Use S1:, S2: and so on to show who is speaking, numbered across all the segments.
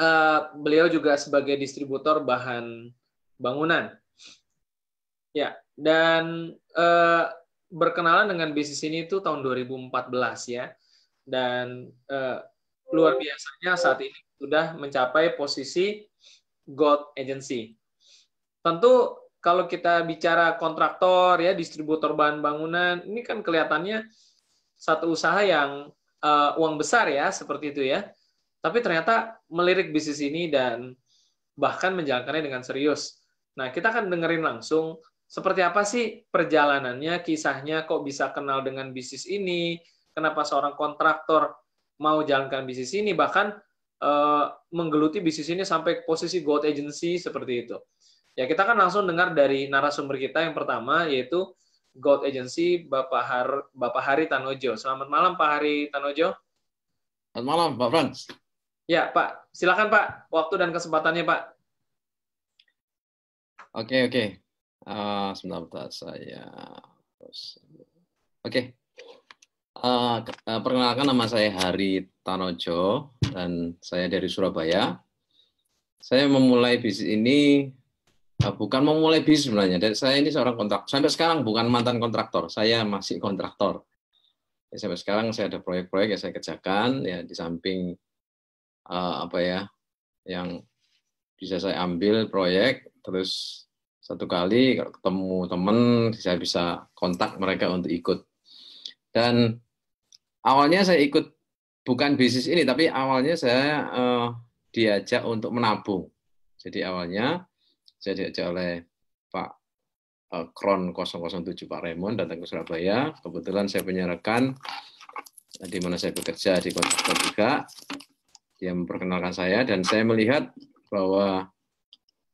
S1: Eh, beliau juga sebagai distributor bahan bangunan. Ya, dan uh, berkenalan dengan bisnis ini itu tahun 2014 ya. Dan uh, luar biasanya saat ini sudah mencapai posisi gold agency. Tentu kalau kita bicara kontraktor ya distributor bahan bangunan ini kan kelihatannya satu usaha yang uh, uang besar ya seperti itu ya tapi ternyata melirik bisnis ini dan bahkan menjalankannya dengan serius. Nah, kita akan dengerin langsung seperti apa sih perjalanannya, kisahnya, kok bisa kenal dengan bisnis ini, kenapa seorang kontraktor mau jalankan bisnis ini, bahkan eh, menggeluti bisnis ini sampai posisi gold agency seperti itu. Ya, kita akan langsung dengar dari narasumber kita yang pertama, yaitu Gold Agency Bapak, Har Bapak Hari Tanojo. Selamat malam Pak Hari Tanojo. Selamat malam Pak Frans. Ya, Pak. Silakan, Pak. Waktu dan kesempatannya, Pak.
S2: Oke, oke. Okay. Uh, sebentar, saya... Oke. Okay. Ah, ah, perkenalkan nama saya Hari Tanojo dan saya dari Surabaya. Saya memulai bisnis ini uh, bukan memulai bisnis sebenarnya. Dan saya ini seorang kontraktor. Sampai sekarang bukan mantan kontraktor. Saya masih kontraktor. Ya, sampai sekarang saya ada proyek-proyek yang saya kerjakan ya di samping uh, apa ya yang bisa saya ambil proyek terus satu kali ketemu temen saya bisa kontak mereka untuk ikut dan awalnya saya ikut bukan bisnis ini tapi awalnya saya uh, diajak untuk menabung jadi awalnya saya diajak oleh Pak eh, Kron 007 Pak Raymond datang ke Surabaya kebetulan saya punya rekan di mana saya bekerja di kota juga dia memperkenalkan saya dan saya melihat bahwa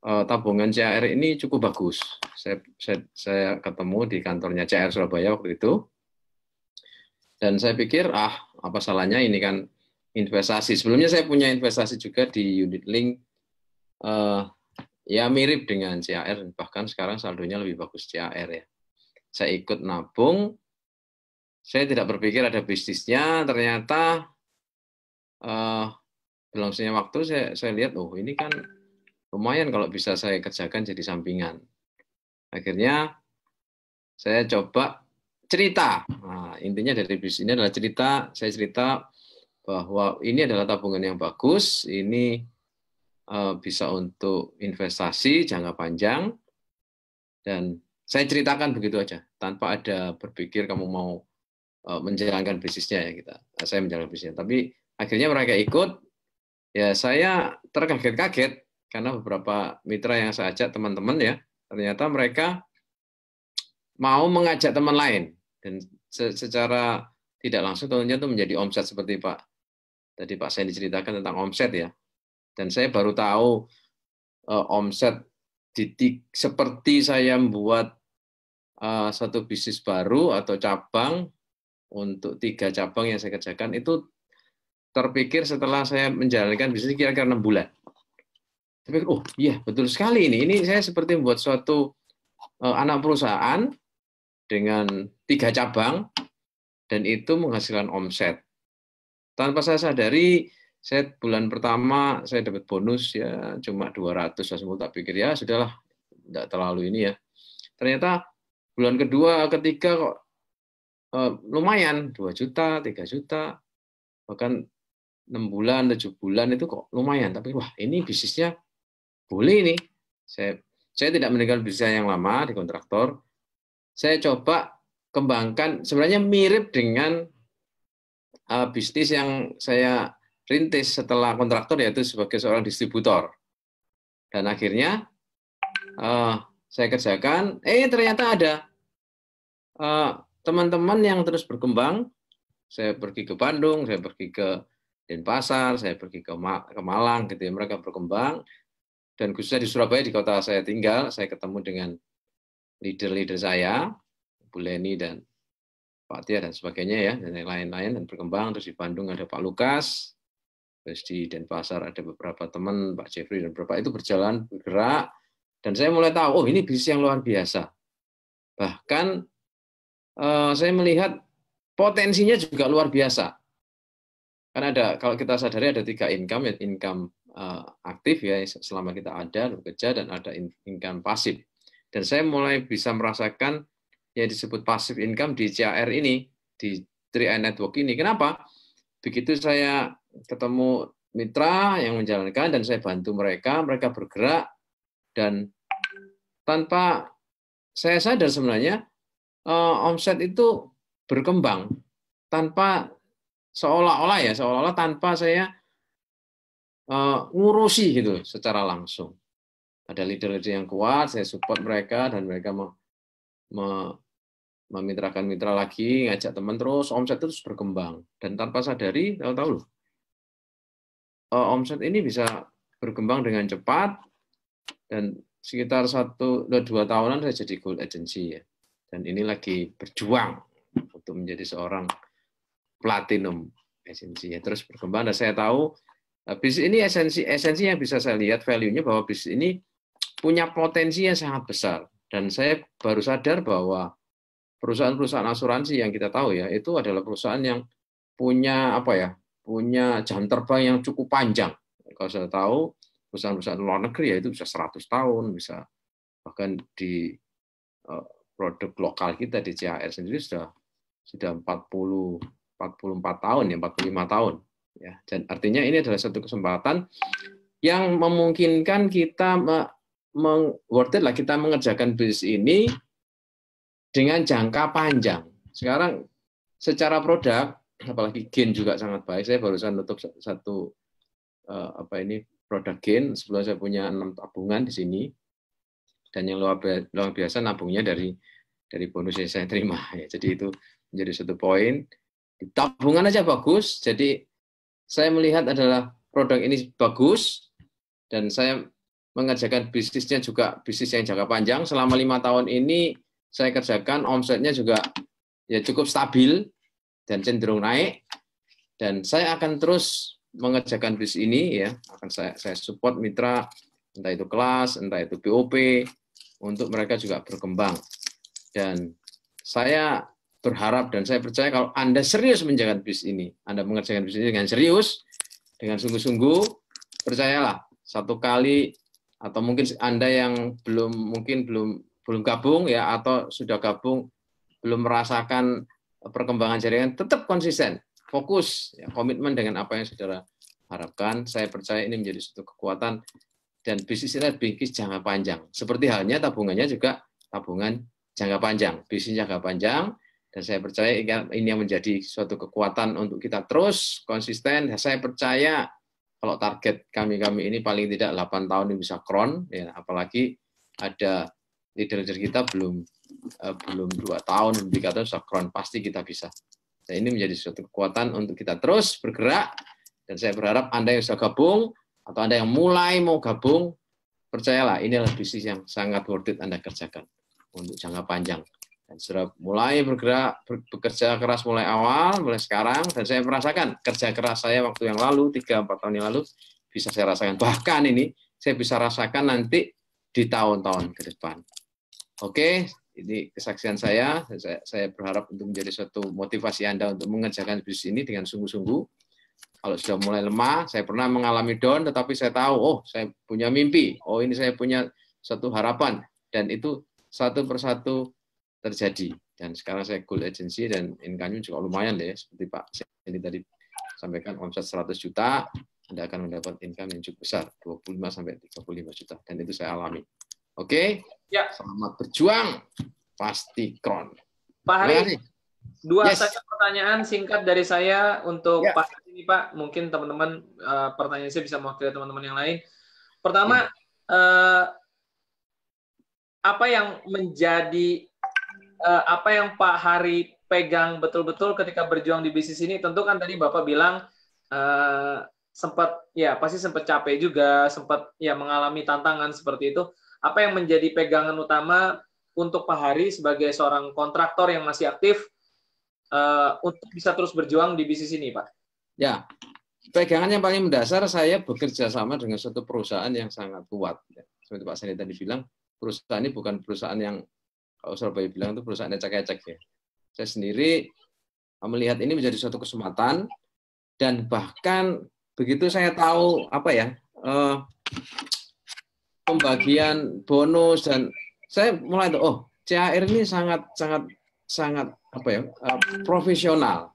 S2: uh, tabungan CR ini cukup bagus. Saya, saya, saya ketemu di kantornya CR Surabaya waktu itu, dan saya pikir ah apa salahnya ini kan investasi. Sebelumnya saya punya investasi juga di unit link uh, ya mirip dengan CR bahkan sekarang saldonya lebih bagus CR ya. Saya ikut nabung, saya tidak berpikir ada bisnisnya, ternyata uh, dalam waktu saya saya lihat oh ini kan lumayan kalau bisa saya kerjakan jadi sampingan. Akhirnya saya coba cerita. Nah, intinya dari bisnis ini adalah cerita, saya cerita bahwa ini adalah tabungan yang bagus, ini uh, bisa untuk investasi jangka panjang dan saya ceritakan begitu aja tanpa ada berpikir kamu mau eh, menjalankan bisnisnya ya kita. Saya menjalankan bisnisnya, tapi akhirnya mereka ikut ya saya terkaget-kaget karena beberapa mitra yang saya ajak teman-teman ya ternyata mereka mau mengajak teman lain dan secara tidak langsung tentunya itu menjadi omset seperti Pak tadi Pak saya diceritakan tentang omset ya dan saya baru tahu uh, omset titik seperti saya membuat uh, satu bisnis baru atau cabang untuk tiga cabang yang saya kerjakan itu terpikir setelah saya menjalankan bisnis kira-kira enam bulan. Tapi oh iya betul sekali ini. Ini saya seperti membuat suatu uh, anak perusahaan dengan tiga cabang dan itu menghasilkan omset. Tanpa saya sadari, saya bulan pertama saya dapat bonus ya cuma 200 langsung tak pikir ya sudahlah tidak terlalu ini ya. Ternyata bulan kedua, ketiga kok eh, lumayan dua juta, tiga juta, bahkan 6 bulan, 7 bulan itu kok lumayan. Tapi wah ini bisnisnya boleh ini. Saya saya tidak meninggal bisnis yang lama di kontraktor. Saya coba kembangkan sebenarnya mirip dengan uh, bisnis yang saya rintis setelah kontraktor yaitu sebagai seorang distributor. Dan akhirnya uh, saya kerjakan, eh ternyata ada eh, teman-teman uh, teman -teman yang terus berkembang. Saya pergi ke Bandung, saya pergi ke Denpasar, saya pergi ke, Ma ke Malang gitu ya, mereka berkembang dan khususnya di Surabaya di kota saya tinggal, saya ketemu dengan leader-leader saya, Bu Leni dan Pak Tia dan sebagainya ya, dan yang lain-lain dan berkembang. Terus di Bandung ada Pak Lukas, terus di Denpasar ada beberapa teman, Pak Jeffrey dan beberapa itu berjalan bergerak dan saya mulai tahu, oh ini bisnis yang luar biasa. Bahkan eh, saya melihat potensinya juga luar biasa kan ada kalau kita sadari ada tiga income, ya income uh, aktif ya selama kita ada bekerja dan ada income pasif. Dan saya mulai bisa merasakan yang disebut pasif income di CAR ini di 3 Network ini. Kenapa? Begitu saya ketemu mitra yang menjalankan dan saya bantu mereka, mereka bergerak dan tanpa saya sadar sebenarnya uh, omset itu berkembang tanpa seolah-olah ya seolah-olah tanpa saya uh, ngurusi gitu secara langsung. Ada leader-leader yang kuat, saya support mereka dan mereka mau me, memitrakan mitra lagi, ngajak teman terus, omset terus berkembang. Dan tanpa sadari, tahu-tahu loh, uh, omset ini bisa berkembang dengan cepat dan sekitar satu atau eh, dua tahunan saya jadi gold agency ya. Dan ini lagi berjuang untuk menjadi seorang platinum esensinya terus berkembang dan saya tahu eh, bisnis ini esensi esensi yang bisa saya lihat value-nya bahwa bisnis ini punya potensi yang sangat besar dan saya baru sadar bahwa perusahaan-perusahaan asuransi yang kita tahu ya itu adalah perusahaan yang punya apa ya punya jam terbang yang cukup panjang kalau saya tahu perusahaan-perusahaan luar negeri ya itu bisa 100 tahun bisa bahkan di eh, produk lokal kita di CHR sendiri sudah sudah 40 44 tahun ya 45 tahun ya dan artinya ini adalah satu kesempatan yang memungkinkan kita meng, worth it lah kita mengerjakan bisnis ini dengan jangka panjang sekarang secara produk apalagi gain juga sangat baik saya barusan tutup satu uh, apa ini produk gain sebelum saya punya enam tabungan di sini dan yang luar biasa nabungnya dari dari bonus yang saya terima ya jadi itu menjadi satu poin Tabungan aja bagus, jadi saya melihat adalah produk ini bagus dan saya mengerjakan bisnisnya juga bisnis yang jangka panjang. Selama lima tahun ini saya kerjakan omsetnya juga ya cukup stabil dan cenderung naik dan saya akan terus mengerjakan bisnis ini ya akan saya saya support mitra entah itu kelas entah itu BOP untuk mereka juga berkembang dan saya berharap dan saya percaya kalau Anda serius menjaga bisnis ini, Anda mengerjakan bisnis ini dengan serius, dengan sungguh-sungguh, percayalah, satu kali atau mungkin Anda yang belum mungkin belum belum gabung ya atau sudah gabung belum merasakan perkembangan jaringan tetap konsisten, fokus, ya, komitmen dengan apa yang Saudara harapkan. Saya percaya ini menjadi suatu kekuatan dan bisnis ini bisnis jangka panjang. Seperti halnya tabungannya juga tabungan jangka panjang, bisnis jangka panjang dan saya percaya ini yang menjadi suatu kekuatan untuk kita terus konsisten. Saya percaya kalau target kami-kami ini paling tidak 8 tahun ini bisa kron, ya, apalagi ada leader-leader kita belum eh, belum dua tahun, indikator bisa kron, pasti kita bisa. Dan ini menjadi suatu kekuatan untuk kita terus bergerak. Dan saya berharap Anda yang sudah gabung, atau Anda yang mulai mau gabung, percayalah ini adalah bisnis yang sangat worth it Anda kerjakan untuk jangka panjang. Dan sudah mulai bergerak, bekerja keras mulai awal, mulai sekarang, dan saya merasakan kerja keras saya waktu yang lalu, 3-4 tahun yang lalu, bisa saya rasakan. Bahkan ini, saya bisa rasakan nanti di tahun-tahun ke depan. Oke, ini kesaksian saya. saya. berharap untuk menjadi suatu motivasi Anda untuk mengerjakan bisnis ini dengan sungguh-sungguh. Kalau sudah mulai lemah, saya pernah mengalami down, tetapi saya tahu, oh, saya punya mimpi, oh, ini saya punya satu harapan. Dan itu satu persatu terjadi. Dan sekarang saya goal agency dan income juga lumayan deh, seperti Pak Sandy tadi sampaikan omset 100 juta, Anda akan mendapat income yang cukup besar, 25 sampai 35 juta dan itu saya alami. Oke? Okay?
S1: Ya. Selamat
S2: berjuang. Pasti kron.
S1: Pak Hari, dua yes. saja pertanyaan singkat dari saya untuk ya. Pak ini Pak. Mungkin teman-teman uh, pertanyaan saya bisa mewakili teman-teman yang lain. Pertama, ya. uh, apa yang menjadi uh, apa yang Pak Hari pegang betul-betul ketika berjuang di bisnis ini? Tentu kan tadi Bapak bilang uh, sempat ya pasti sempat capek juga, sempat ya mengalami tantangan seperti itu. Apa yang menjadi pegangan utama untuk Pak Hari sebagai seorang kontraktor yang masih aktif uh, untuk bisa terus berjuang di bisnis ini, Pak?
S2: Ya, pegangan yang paling mendasar saya bekerja sama dengan suatu perusahaan yang sangat kuat. Ya, seperti Pak Seni tadi bilang, perusahaan ini bukan perusahaan yang kalau Surabaya bilang itu perusahaan ecek-ecek ya. Saya sendiri eh, melihat ini menjadi suatu kesempatan dan bahkan begitu saya tahu apa ya eh, pembagian bonus dan saya mulai tuh oh CAR ini sangat sangat sangat apa ya eh, profesional.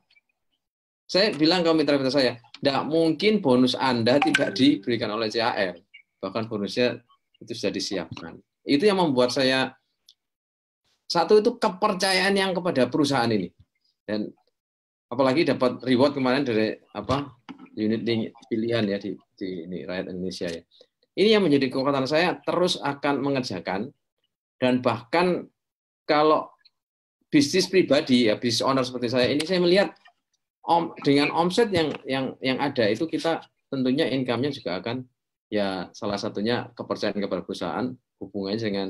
S2: Saya bilang ke mitra-mitra saya, tidak mungkin bonus Anda tidak diberikan oleh CAR. Bahkan bonusnya itu sudah disiapkan. Itu yang membuat saya satu itu kepercayaan yang kepada perusahaan ini. Dan apalagi dapat reward kemarin dari apa unit pilihan ya di, di ini rakyat Indonesia ya. Ini yang menjadi kekuatan saya terus akan mengerjakan dan bahkan kalau bisnis pribadi ya bisnis owner seperti saya ini saya melihat om, dengan omset yang yang yang ada itu kita tentunya income-nya juga akan ya salah satunya kepercayaan kepada perusahaan hubungannya dengan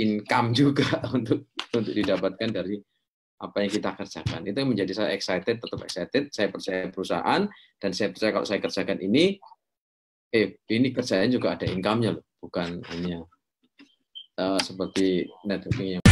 S2: income juga untuk untuk didapatkan dari apa yang kita kerjakan. Itu yang menjadi saya excited, tetap excited. Saya percaya perusahaan dan saya percaya kalau saya kerjakan ini, eh ini kerjanya juga ada income-nya loh, bukan hanya uh, seperti networking yang